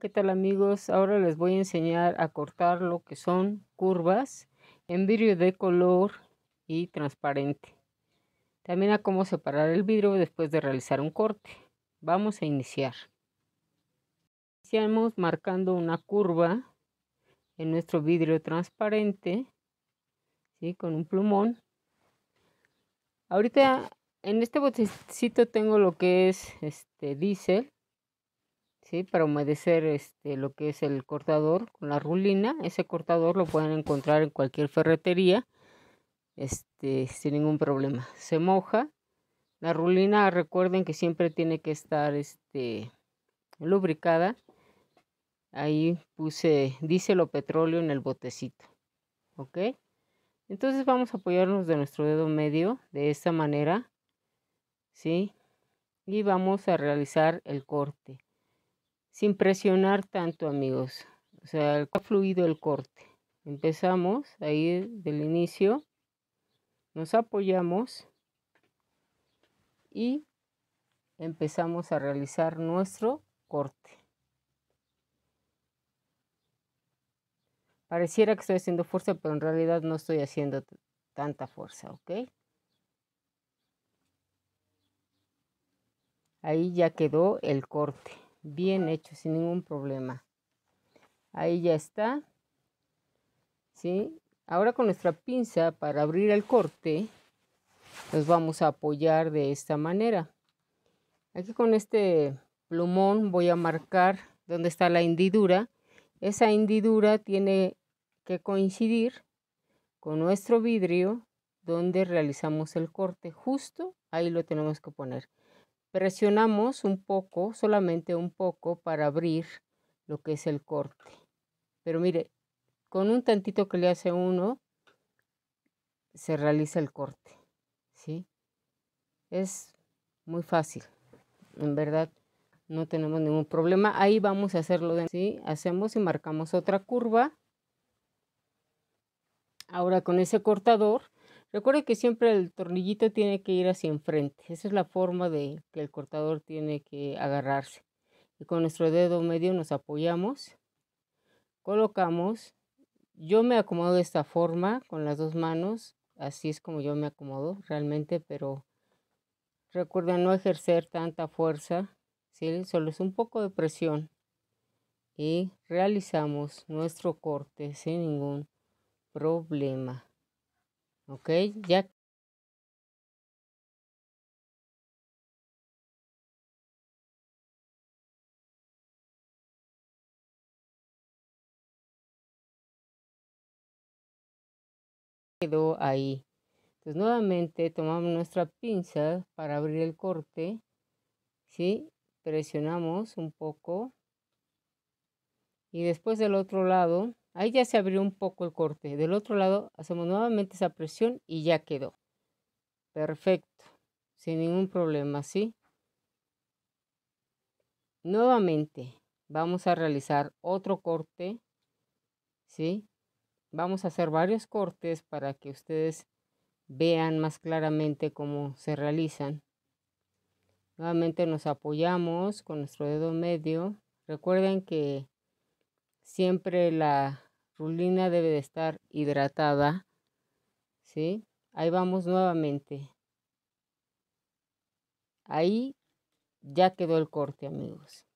¿Qué tal amigos? Ahora les voy a enseñar a cortar lo que son curvas en vidrio de color y transparente. También a cómo separar el vidrio después de realizar un corte. Vamos a iniciar. Iniciamos marcando una curva en nuestro vidrio transparente ¿sí? con un plumón. Ahorita en este botecito tengo lo que es este diésel para humedecer este, lo que es el cortador con la rulina. Ese cortador lo pueden encontrar en cualquier ferretería este, sin ningún problema. Se moja. La rulina, recuerden que siempre tiene que estar este, lubricada. Ahí puse dice lo petróleo en el botecito. ¿Ok? Entonces vamos a apoyarnos de nuestro dedo medio de esta manera, ¿sí? Y vamos a realizar el corte sin presionar tanto, amigos. O sea, ha fluido el corte. Empezamos ahí del inicio, nos apoyamos y empezamos a realizar nuestro corte. Pareciera que estoy haciendo fuerza, pero en realidad no estoy haciendo tanta fuerza, ¿ok? Ahí ya quedó el corte bien hecho, sin ningún problema. Ahí ya está. ¿Sí? Ahora con nuestra pinza para abrir el corte, nos vamos a apoyar de esta manera. Aquí con este plumón voy a marcar dónde está la hendidura. Esa hendidura tiene que coincidir con nuestro vidrio donde realizamos el corte. Justo ahí lo tenemos que poner. Presionamos un poco, solamente un poco, para abrir lo que es el corte. Pero mire, con un tantito que le hace uno, se realiza el corte. ¿sí? Es muy fácil, en verdad no tenemos ningún problema. Ahí vamos a hacerlo de ¿sí? Hacemos y marcamos otra curva. Ahora con ese cortador Recuerde que siempre el tornillito tiene que ir hacia enfrente. Esa es la forma de que el cortador tiene que agarrarse. Y con nuestro dedo medio nos apoyamos, colocamos. Yo me acomodo de esta forma con las dos manos. Así es como yo me acomodo realmente, pero recuerda no ejercer tanta fuerza. Solo es un poco de presión. Y realizamos nuestro corte sin ningún problema. ¿ok? Ya quedó ahí. Entonces nuevamente tomamos nuestra pinza para abrir el corte, ¿sí? Presionamos un poco y después del otro lado Ahí ya se abrió un poco el corte. Del otro lado hacemos nuevamente esa presión y ya quedó. Perfecto. Sin ningún problema, ¿sí? Nuevamente vamos a realizar otro corte, ¿sí? Vamos a hacer varios cortes para que ustedes vean más claramente cómo se realizan. Nuevamente nos apoyamos con nuestro dedo medio. Recuerden que siempre la Rulina debe de estar hidratada, ¿sí? Ahí vamos nuevamente. Ahí ya quedó el corte, amigos.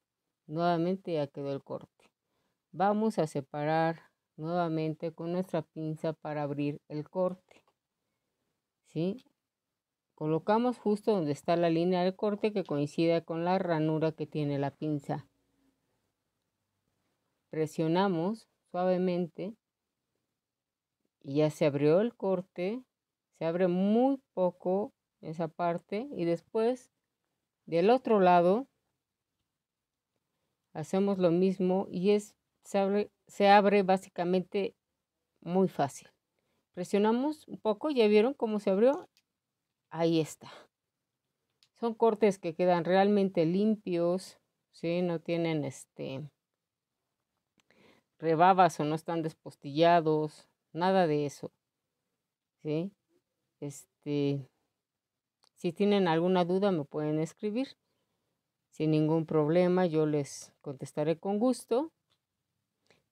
Nuevamente ya quedó el corte. Vamos a separar nuevamente con nuestra pinza para abrir el corte. ¿Sí? Colocamos justo donde está la línea del corte que coincida con la ranura que tiene la pinza. Presionamos suavemente y ya se abrió el corte, se abre muy poco esa parte y después del otro lado hacemos lo mismo y es, se, abre, se abre básicamente muy fácil. Presionamos un poco, ya vieron cómo se abrió, ahí está. Son cortes que quedan realmente limpios, si no tienen este, rebabas o no están despostillados, nada de eso. ¿Sí? Este, si tienen alguna duda me pueden escribir. Sin ningún problema yo les contestaré con gusto.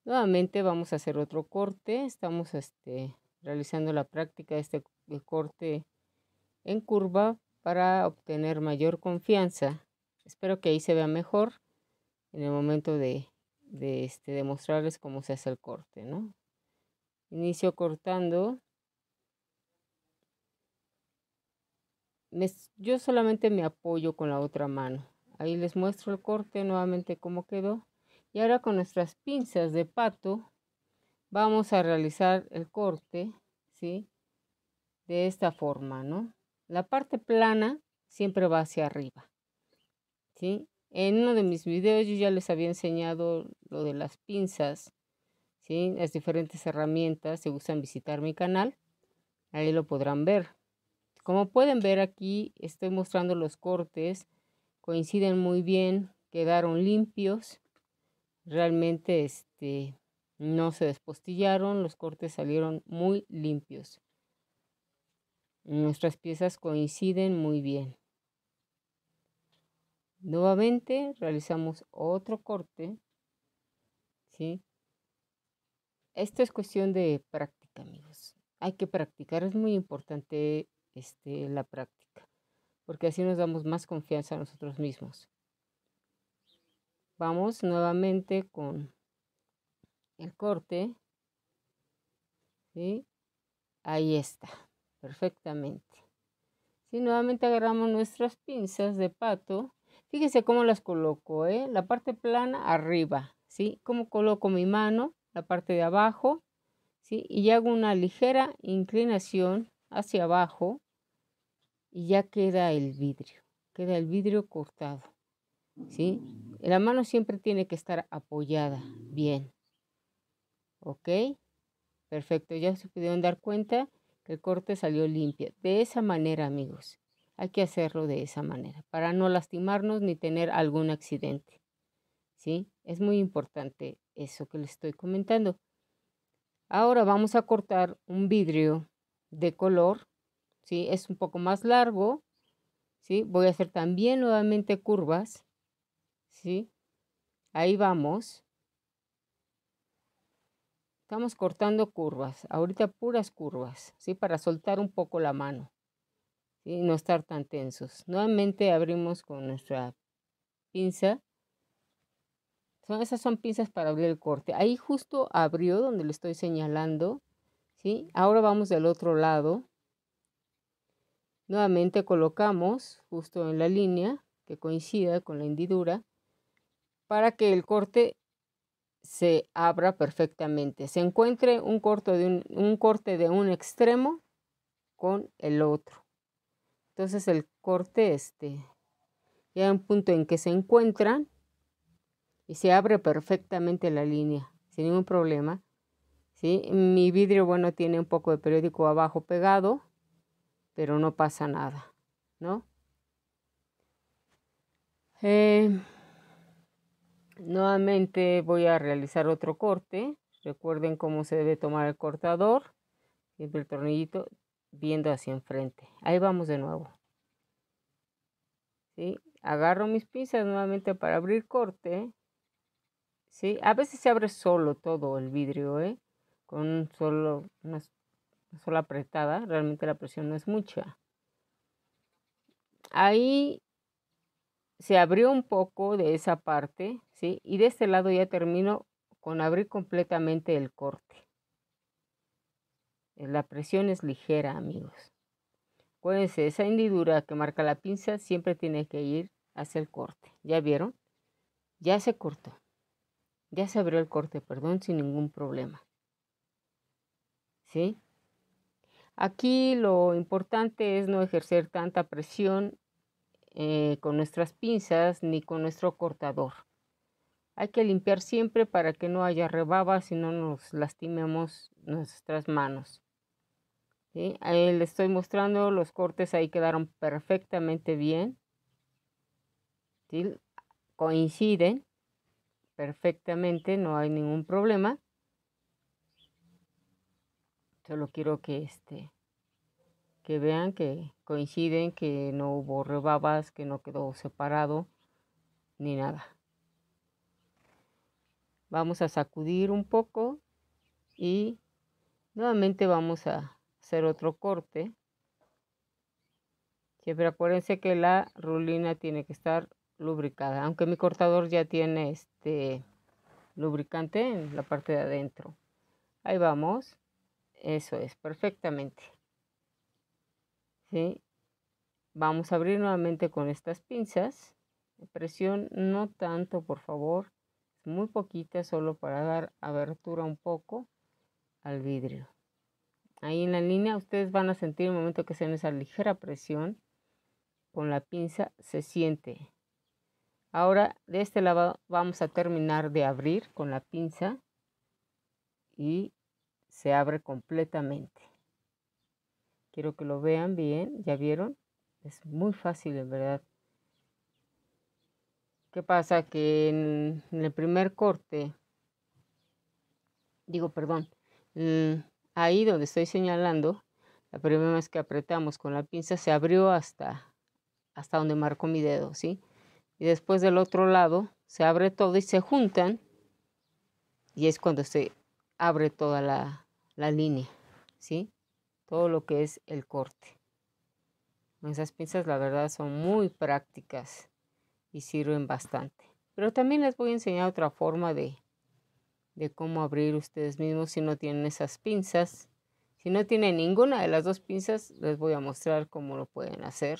Nuevamente vamos a hacer otro corte. Estamos este, realizando la práctica de este corte en curva para obtener mayor confianza. Espero que ahí se vea mejor en el momento de de, este, demostrarles cómo se hace el corte, ¿no? Inicio cortando. yo solamente me apoyo con la otra mano. Ahí les muestro el corte nuevamente cómo quedó. Y ahora con nuestras pinzas de pato vamos a realizar el corte, ¿sí? De esta forma, ¿no? La parte plana siempre va hacia arriba, ¿sí? En uno de mis videos yo ya les había enseñado lo de las pinzas, ¿sí? las diferentes herramientas. Si gustan visitar mi canal, ahí lo podrán ver. Como pueden ver aquí, estoy mostrando los cortes. Coinciden muy bien, quedaron limpios. Realmente este, no se despostillaron, los cortes salieron muy limpios. Nuestras piezas coinciden muy bien. Nuevamente realizamos otro corte. ¿sí? Esto es cuestión de práctica, amigos. Hay que practicar, es muy importante este, la práctica, porque así nos damos más confianza a nosotros mismos. Vamos nuevamente con el corte. ¿sí? Ahí está, perfectamente. si Nuevamente agarramos nuestras pinzas de pato Fíjense cómo las coloco, ¿eh? La parte plana arriba, ¿sí? Cómo coloco mi mano, la parte de abajo, ¿sí? Y hago una ligera inclinación hacia abajo y ya queda el vidrio, queda el vidrio cortado, ¿sí? La mano siempre tiene que estar apoyada, bien, ¿ok? Perfecto, ya se pudieron dar cuenta que el corte salió limpio. De esa manera, amigos. Hay que hacerlo de esa manera, para no lastimarnos ni tener algún accidente. ¿Sí? Es muy importante eso que les estoy comentando. Ahora vamos a cortar un vidrio de color, ¿sí? Es un poco más largo, ¿sí? Voy a hacer también nuevamente curvas, ¿sí? Ahí vamos. Estamos cortando curvas, ahorita puras curvas, ¿sí? Para soltar un poco la mano y no estar tan tensos. Nuevamente abrimos con nuestra pinza. Son, esas son pinzas para abrir el corte. Ahí justo abrió donde le estoy señalando. ¿sí? Ahora vamos del otro lado. Nuevamente colocamos justo en la línea que coincida con la hendidura para que el corte se abra perfectamente. Se encuentre un, corto de un corte de un extremo con el otro. Entonces el corte, este, ya hay un punto en que se encuentran y se abre perfectamente la línea, sin ningún problema. ¿sí? Mi vidrio, bueno, tiene un poco de periódico abajo pegado, pero no pasa nada, ¿no? Eh, nuevamente voy a realizar otro corte. Recuerden cómo se debe tomar el cortador. Siempre el tornillito viendo hacia enfrente. Ahí vamos de nuevo. ¿Sí? Agarro mis pinzas nuevamente para abrir corte. ¿Sí? A veces se abre solo todo el vidrio, ¿eh? Con solo, una, una sola apretada. Realmente la presión no es mucha. Ahí se abrió un poco de esa parte, ¿sí? Y de este lado ya termino con abrir completamente el corte. Eh, la presión es ligera, amigos. Acuérdense, esa hendidura que marca la pinza siempre tiene que ir hacia el corte. ¿Ya vieron? Ya se cortó. Ya se abrió el corte, perdón, sin ningún problema. ¿Sí? Aquí lo importante es no ejercer tanta presión eh, con nuestras pinzas ni con nuestro cortador. Hay que limpiar siempre para que no haya rebabas y no nos lastimemos nuestras manos. ¿sí? Ahí le estoy mostrando, los cortes ahí quedaron perfectamente bien. ¿sí? Coinciden perfectamente, no hay ningún problema. Solo quiero que este que vean que coinciden, que no hubo rebabas, que no quedó separado ni nada. Vamos a sacudir un poco y nuevamente vamos a otro corte. Siempre acuérdense que la rulina tiene que estar lubricada, aunque mi cortador ya tiene este lubricante en la parte de adentro. Ahí vamos. Eso es, perfectamente. ¿Sí? Vamos a abrir nuevamente con estas pinzas. Presión no tanto, por favor. Muy poquita, solo para dar abertura un poco al vidrio. Ahí en la línea ustedes van a sentir un momento que en esa ligera presión con la pinza, se siente. Ahora de este lado vamos a terminar de abrir con la pinza y se abre completamente. Quiero que lo vean bien, ¿ya vieron? Es muy fácil en verdad. ¿Qué pasa? Que en, el primer corte, digo, perdón, Ahí donde estoy señalando, la primera vez que apretamos con la pinza se abrió hasta, hasta donde marco mi dedo, ¿sí? Y después del otro lado se abre todo y se juntan y es cuando se abre toda la, la línea, ¿sí? Todo lo que es el corte. Esas pinzas la verdad son muy prácticas y sirven bastante. Pero también les voy a enseñar otra forma de, de cómo abrir ustedes mismos si no tienen esas pinzas. Si no tienen ninguna de las dos pinzas, les voy a mostrar cómo lo pueden hacer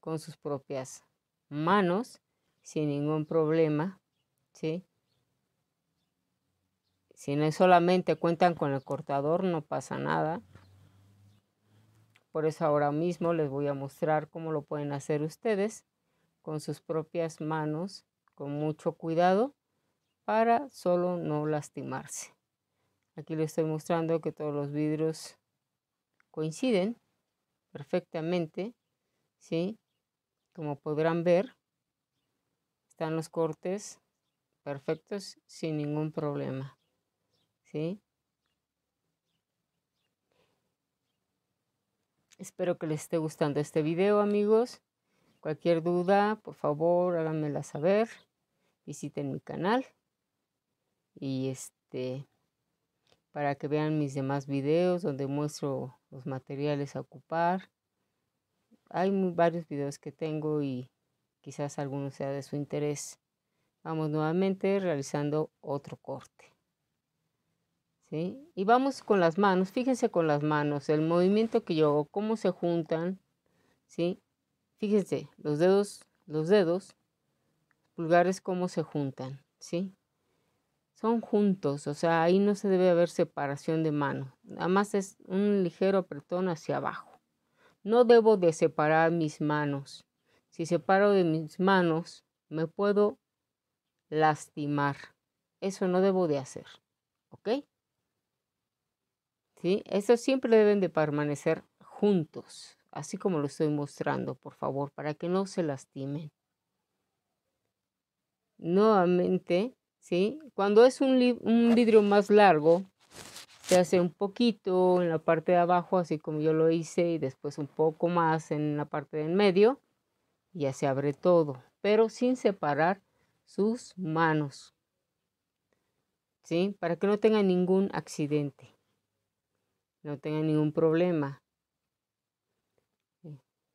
con sus propias manos sin ningún problema, ¿sí? Si no solamente cuentan con el cortador, no pasa nada. Por eso ahora mismo les voy a mostrar cómo lo pueden hacer ustedes con sus propias manos, con mucho cuidado para solo no lastimarse. Aquí le estoy mostrando que todos los vidrios coinciden perfectamente, ¿sí? Como podrán ver, están los cortes perfectos sin ningún problema, ¿sí? Espero que les esté gustando este video, amigos. Cualquier duda, por favor, háganmela saber. Visiten mi canal y este para que vean mis demás videos donde muestro los materiales a ocupar. Hay varios videos que tengo y quizás alguno sea de su interés. Vamos nuevamente realizando otro corte. ¿Sí? Y vamos con las manos, fíjense con las manos, el movimiento que yo hago, cómo se juntan, ¿sí? Fíjense, los dedos, los dedos, pulgares cómo se juntan, ¿sí? son juntos, o sea, ahí no se debe haber separación de manos. nada más es un ligero apretón hacia abajo. No debo de separar mis manos. Si separo de mis manos, me puedo lastimar. Eso no debo de hacer, ¿ok? ¿Sí? Estos siempre deben de permanecer juntos, así como lo estoy mostrando, por favor, para que no se lastimen. Nuevamente, ¿sí? Cuando es un, vidrio más largo, se hace un poquito en la parte de abajo, así como yo lo hice, y después un poco más en la parte del medio, y ya se abre todo, pero sin separar sus manos, ¿sí? Para que no tenga ningún accidente, no tenga ningún problema,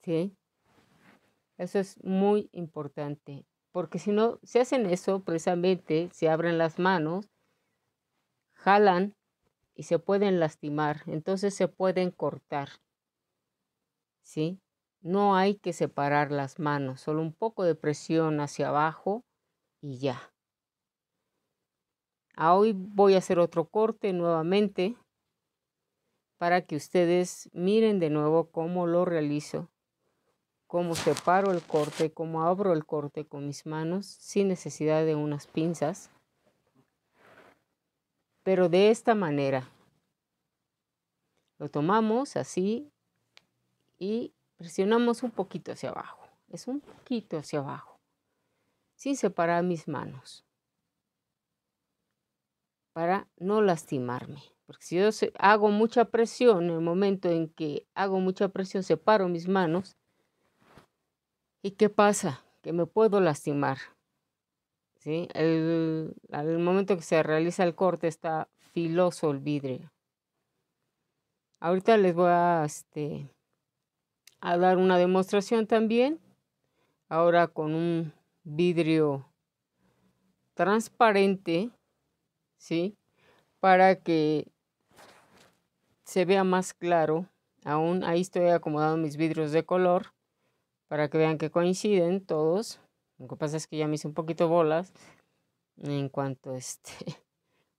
¿sí? Eso es muy importante porque si no, si hacen eso, precisamente se abren las manos, jalan y se pueden lastimar, entonces se pueden cortar. ¿Sí? No hay que separar las manos, solo un poco de presión hacia abajo y ya. Ah, hoy voy a hacer otro corte nuevamente para que ustedes miren de nuevo cómo lo realizo cómo separo el corte, cómo abro el corte con mis manos sin necesidad de unas pinzas. Pero de esta manera. Lo tomamos así y presionamos un poquito hacia abajo. Es un poquito hacia abajo. Sin separar mis manos. Para no lastimarme. Porque si yo hago mucha presión, en el momento en que hago mucha presión, separo mis manos, ¿Y qué pasa? Que me puedo lastimar. ¿Sí? El, al momento que se realiza el corte está filoso el vidrio. Ahorita les voy a, este, a dar una demostración también. Ahora con un vidrio transparente, ¿sí? Para que se vea más claro. Aún ahí estoy acomodando mis vidrios de color para que vean que coinciden todos. Lo que pasa es que ya me hice un poquito bolas en cuanto a este,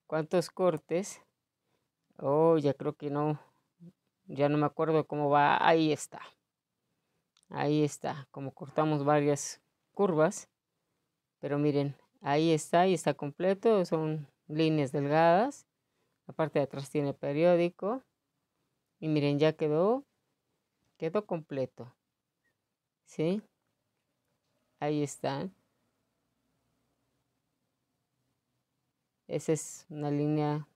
cuántos cortes. Oh, ya creo que no, ya no me acuerdo cómo va. Ahí está. Ahí está, como cortamos varias curvas. Pero miren, ahí está, ahí está completo. Son líneas delgadas. La parte de atrás tiene periódico. Y miren, ya quedó, quedó completo. ¿Sí? Ahí están. Esa es una línea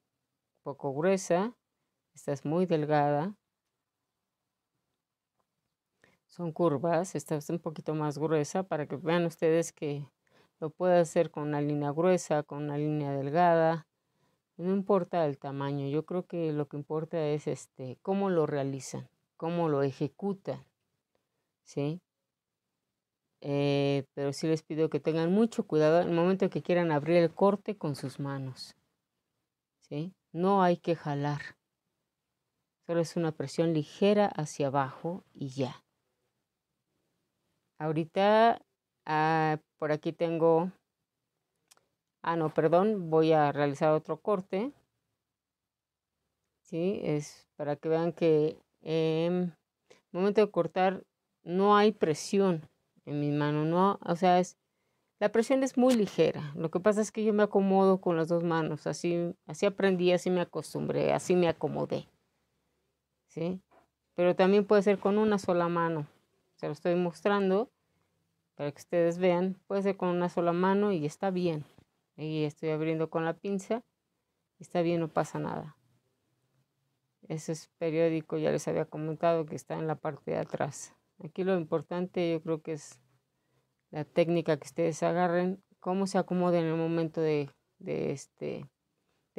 poco gruesa. Esta es muy delgada. Son curvas. Esta es un poquito más gruesa para que vean ustedes que lo puede hacer con una línea gruesa, con una línea delgada. No importa el tamaño. Yo creo que lo que importa es este, cómo lo realizan, cómo lo ejecutan. ¿Sí? Eh, pero sí les pido que tengan mucho cuidado en el momento que quieran abrir el corte con sus manos. ¿sí? No hay que jalar. Solo es una presión ligera hacia abajo y ya. Ahorita ah, por aquí tengo... Ah, no, perdón, voy a realizar otro corte. Es para que vean que en em, eh, momento de cortar no hay presión en mi mano, ¿no? O sea, la presión es muy ligera. Lo que pasa es que yo me acomodo con las dos manos, así, así aprendí, así me acostumbré, así me acomodé. ¿Sí? Pero también puede ser con una sola mano. Se lo estoy mostrando para que ustedes vean. Puede ser con una sola mano y está bien. Y estoy abriendo con la pinza. Está bien, no pasa nada. Ese es periódico, ya les había comentado que está en la parte de atrás. Aquí lo importante yo creo que es la técnica que ustedes agarren, cómo se acomoden en el momento de, de, este,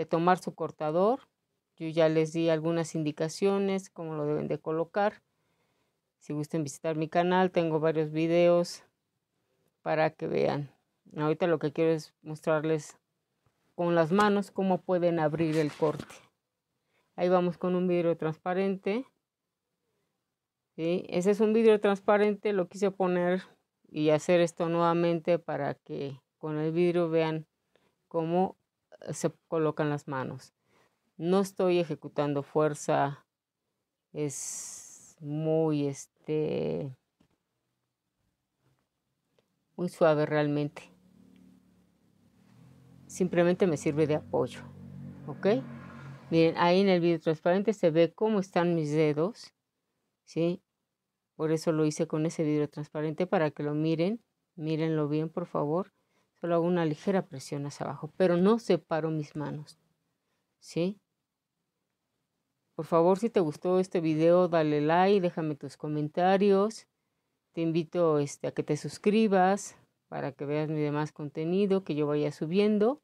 tomar su cortador. Yo ya les di algunas indicaciones, cómo lo deben de colocar. Si gusten visitar mi canal, tengo varios videos para que vean. Ahorita lo que quiero es mostrarles con las manos cómo pueden abrir el corte. Ahí vamos con un vidrio transparente. Ese es un vidrio transparente, lo quise poner y hacer esto nuevamente para que con el vidrio vean cómo eh, se colocan las manos. No estoy ejecutando fuerza, es muy este muy suave realmente. Simplemente me sirve de apoyo, ¿ok? Miren, ahí en el vidrio transparente se ve cómo están mis dedos ¿sí? Por eso lo hice con ese vidrio transparente para que lo miren. Mírenlo bien, por favor. Solo hago una ligera presión hacia abajo, pero no separo mis manos. ¿Sí? Por favor, si te gustó este video, dale like, déjame tus comentarios. Te invito este, a que te suscribas para que veas mi demás contenido que yo vaya subiendo.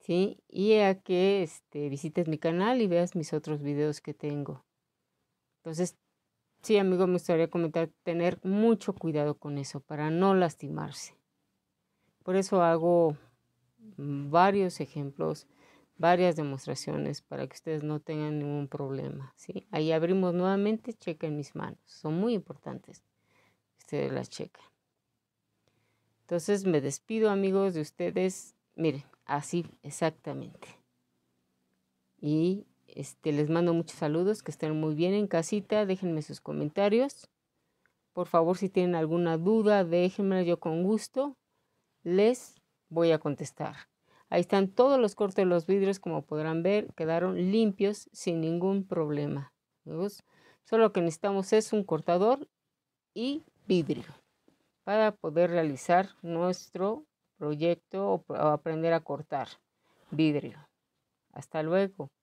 ¿Sí? Y a que este, visites mi canal y veas mis otros videos que tengo. Entonces, Sí, amigos, me gustaría comentar tener mucho cuidado con eso para no lastimarse. Por eso hago varios ejemplos, varias demostraciones para que ustedes no tengan ningún problema. ¿sí? Ahí abrimos nuevamente, chequen mis manos. Son muy importantes. Ustedes las checan. Entonces me despido amigos de ustedes. Miren, así exactamente. Y este, les mando muchos saludos, que estén muy bien en casita, déjenme sus comentarios. Por favor, si tienen alguna duda, déjenmela yo con gusto. Les voy a contestar. Ahí están todos los cortes de los vidrios, como podrán ver, quedaron limpios sin ningún problema. Solo lo que necesitamos es un cortador y vidrio para poder realizar nuestro proyecto o aprender a cortar vidrio. Hasta luego.